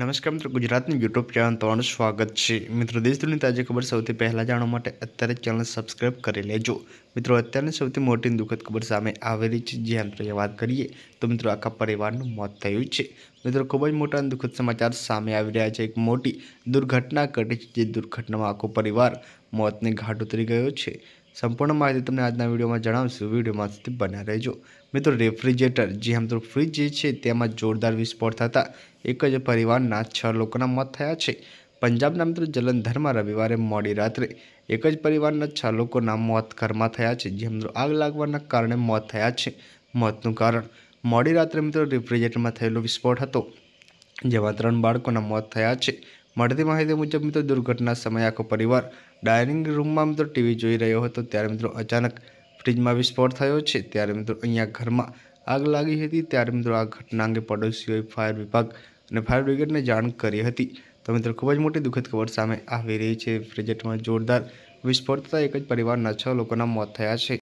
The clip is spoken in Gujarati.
નમસ્કાર મિત્રો ગુજરાતની યુટ્યુબ ચેનલ તમારું સ્વાગત છે મિત્રો દેશ દુનિયાની તાજી ખબર સૌથી પહેલાં જાણવા માટે અત્યારે ચેનલ સબસ્ક્રાઈબ કરી લેજો મિત્રો અત્યારની સૌથી મોટી દુઃખદ ખબર સામે આવેલી છે જે અંતરે વાત કરીએ તો મિત્રો આખા પરિવારનું મોત થયું છે મિત્રો ખૂબ જ મોટા દુઃખદ સમાચાર સામે આવી રહ્યા છે એક મોટી દુર્ઘટના ઘટી છે જે દુર્ઘટનામાં આખો પરિવાર મોતને ઘાટ ઉતરી ગયો છે સંપૂર્ણ માહિતી તમને આજના વિડીયોમાં જણાવશું વિડીયોમાંથી બન્યા રહેજો મિત્રો રેફ્રિજરેટર જે મિત્રો ફ્રીજ જે છે તેમાં જોરદાર વિસ્ફોટ થતા એક જ પરિવારના છ લોકોના મોત થયા છે પંજાબના મિત્રો જલંધરમાં રવિવારે મોડી રાત્રે એક જ પરિવારના છ લોકોના મોત ઘરમાં થયા છે જે મિત્રો આગ લાગવાના કારણે મોત થયા છે મોતનું કારણ મોડી રાત્રે મિત્રો રેફ્રિજરેટરમાં થયેલો વિસ્ફોટ હતો જેમાં ત્રણ બાળકોના મોત થયા છે મળતી માહિતી મુજબ મિત્રો દુર્ઘટના સમયે આખો પરિવાર ડાઇનિંગ રૂમમાં મિત્રો ટીવી જોઈ રહ્યો હતો ત્યારે મિત્રો અચાનક ફ્રીજમાં વિસ્ફોટ થયો છે ત્યારે મિત્રો અહીંયા ઘરમાં આગ લાગી હતી ત્યારે મિત્રો આ ઘટના અંગે પડોશીઓએ ફાયર વિભાગ અને ફાયર બ્રિગેડને જાણ કરી હતી તો મિત્રો ખૂબ જ મોટી દુઃખદ ખબર સામે આવી રહી છે ફ્રિજેટમાં જોરદાર વિસ્ફોટ થતાં એક જ પરિવારના છ લોકોના મોત થયા છે